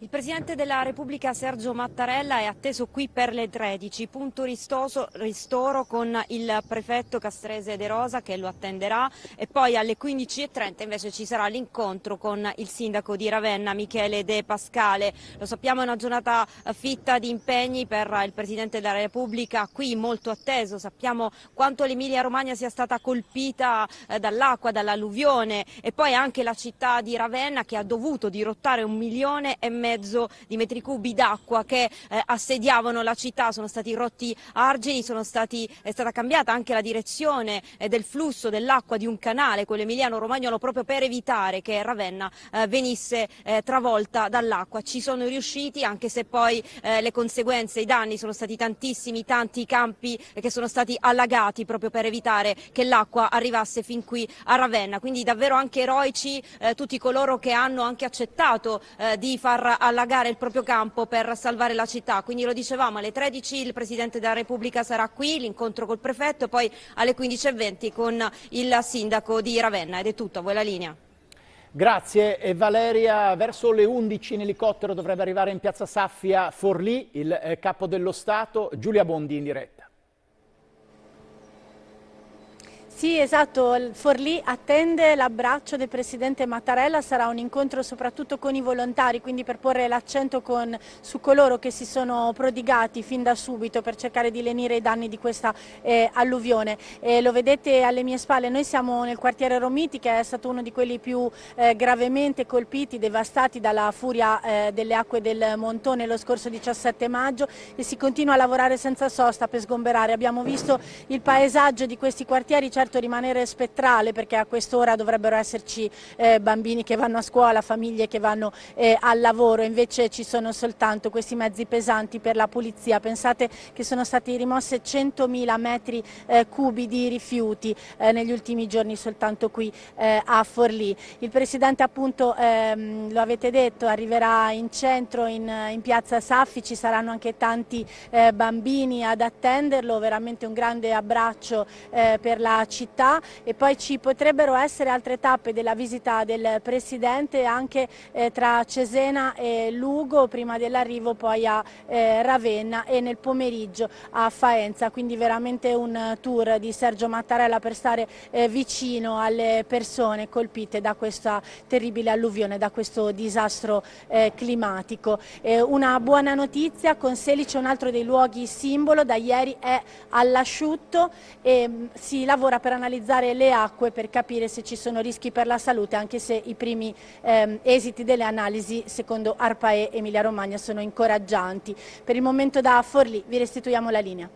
Il Presidente della Repubblica Sergio Mattarella è atteso qui per le 13, punto ristoso, ristoro con il prefetto Castrese De Rosa che lo attenderà e poi alle 15.30 invece ci sarà l'incontro con il sindaco di Ravenna Michele De Pascale. Lo sappiamo è una giornata eh, fitta di impegni per il Presidente della Repubblica qui molto atteso, sappiamo quanto l'Emilia Romagna sia stata colpita eh, dall'acqua, dall'alluvione e poi anche la città di Ravenna che ha dovuto dirottare un milione e mezzo mezzo di metri cubi d'acqua che eh, assediavano la città, sono stati rotti argini, stati, è stata cambiata anche la direzione eh, del flusso dell'acqua di un canale, quello emiliano-romagnolo, proprio per evitare che Ravenna eh, venisse eh, travolta dall'acqua. Ci sono riusciti, anche se poi eh, le conseguenze, i danni sono stati tantissimi, tanti campi che sono stati allagati proprio per evitare che l'acqua arrivasse fin qui a Ravenna. Quindi davvero anche eroici eh, tutti coloro che hanno anche accettato di far a allagare il proprio campo per salvare la città. Quindi lo dicevamo, alle 13 il Presidente della Repubblica sarà qui, l'incontro col Prefetto, poi alle 15.20 con il Sindaco di Ravenna. Ed è tutto, a voi la linea. Grazie e Valeria, verso le 11 in elicottero dovrebbe arrivare in piazza Saffia Forlì, il eh, capo dello Stato, Giulia Bondi in diretta. Sì, esatto, Forlì attende l'abbraccio del Presidente Mattarella, sarà un incontro soprattutto con i volontari, quindi per porre l'accento su coloro che si sono prodigati fin da subito per cercare di lenire i danni di questa eh, alluvione. Eh, lo vedete alle mie spalle, noi siamo nel quartiere Romiti che è stato uno di quelli più eh, gravemente colpiti, devastati dalla furia eh, delle acque del Montone lo scorso 17 maggio e si continua a lavorare senza sosta per sgomberare. Abbiamo visto il paesaggio di questi quartieri, certo rimanere spettrale perché a quest'ora dovrebbero esserci eh, bambini che vanno a scuola, famiglie che vanno eh, al lavoro, invece ci sono soltanto questi mezzi pesanti per la pulizia. Pensate che sono stati rimosse 100.000 metri eh, cubi di rifiuti eh, negli ultimi giorni soltanto qui eh, a Forlì. Il Presidente appunto, ehm, lo avete detto, arriverà in centro, in, in, piazza Saffi, ci saranno anche tanti eh, bambini ad attenderlo, veramente un grande abbraccio per la città città e poi ci potrebbero essere altre tappe della visita del Presidente anche eh, tra Cesena e Lugo prima dell'arrivo poi a eh, Ravenna e nel pomeriggio a Faenza, quindi veramente un tour di Sergio Mattarella per stare eh, vicino alle persone colpite da questa terribile alluvione, da questo disastro eh, climatico. Eh, una buona notizia, con Selice un altro dei luoghi simbolo, da ieri è all'asciutto e mm, si lavora per per analizzare le acque per capire se ci sono rischi per la salute, anche se i primi ehm, esiti delle analisi secondo Arpae Emilia Romagna sono incoraggianti. Per il momento da Forlì vi restituiamo la linea.